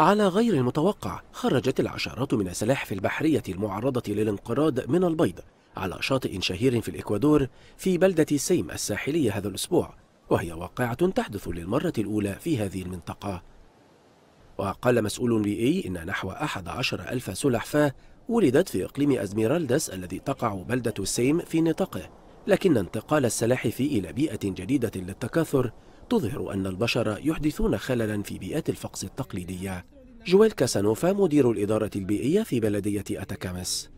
على غير المتوقع خرجت العشرات من السلاحف البحرية المعرضة للانقراض من البيض على شاطئ شهير في الإكوادور في بلدة سيم الساحلية هذا الأسبوع وهي واقعة تحدث للمرة الأولى في هذه المنطقة وقال مسؤول بيئي إن نحو عشر ألف سلحفاة ولدت في إقليم أزميرالدس الذي تقع بلدة سيم في نطاقه لكن انتقال السلاحف إلى بيئة جديدة للتكاثر تظهر أن البشر يحدثون خللا في بيئات الفقس التقليدية جويل كاسانوفا مدير الإدارة البيئية في بلدية أتاكامس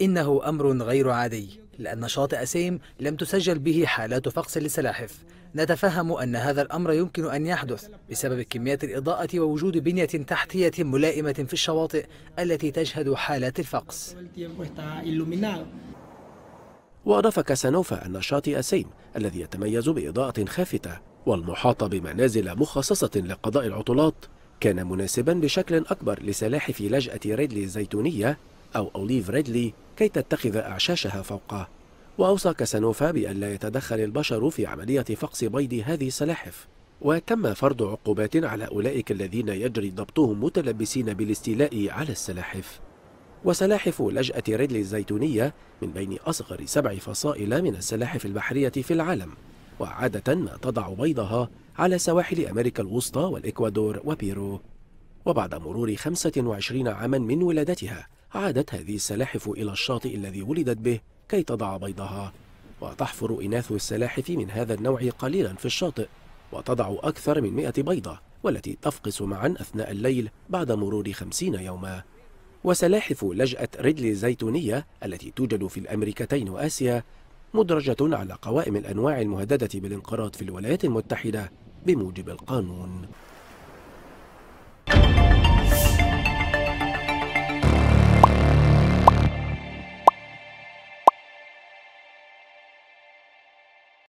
إنه أمر غير عادي لأن شاطئ سيم لم تسجل به حالات فقس للسلاحف نتفهم أن هذا الأمر يمكن أن يحدث بسبب كميات الإضاءة ووجود بنية تحتية ملائمة في الشواطئ التي تشهد حالات الفقس وأضاف كاسانوفا أن شاطئ سيم الذي يتميز بإضاءة خافتة والمحاطة بمنازل مخصصة لقضاء العطلات كان مناسبا بشكل أكبر لسلاحف لجأة ريدلي الزيتونية أو أوليف ريدلي كي تتخذ أعشاشها فوقه وأوصى كاسانوفا بأن لا يتدخل البشر في عملية فقس بيض هذه السلاحف وتم فرض عقوبات على أولئك الذين يجري ضبطهم متلبسين بالاستيلاء على السلاحف وسلاحف لجأة ريدلي الزيتونية من بين أصغر سبع فصائل من السلاحف البحرية في العالم وعادة ما تضع بيضها على سواحل أمريكا الوسطى والإكوادور وبيرو وبعد مرور 25 عاما من ولادتها عادت هذه السلاحف إلى الشاطئ الذي ولدت به كي تضع بيضها وتحفر إناث السلاحف من هذا النوع قليلا في الشاطئ وتضع أكثر من 100 بيضة والتي تفقس معا أثناء الليل بعد مرور 50 يوما وسلاحف لجأة ريدلي الزيتونية التي توجد في الأمريكتين وآسيا مدرجة على قوائم الأنواع المهددة بالانقراض في الولايات المتحدة بموجب القانون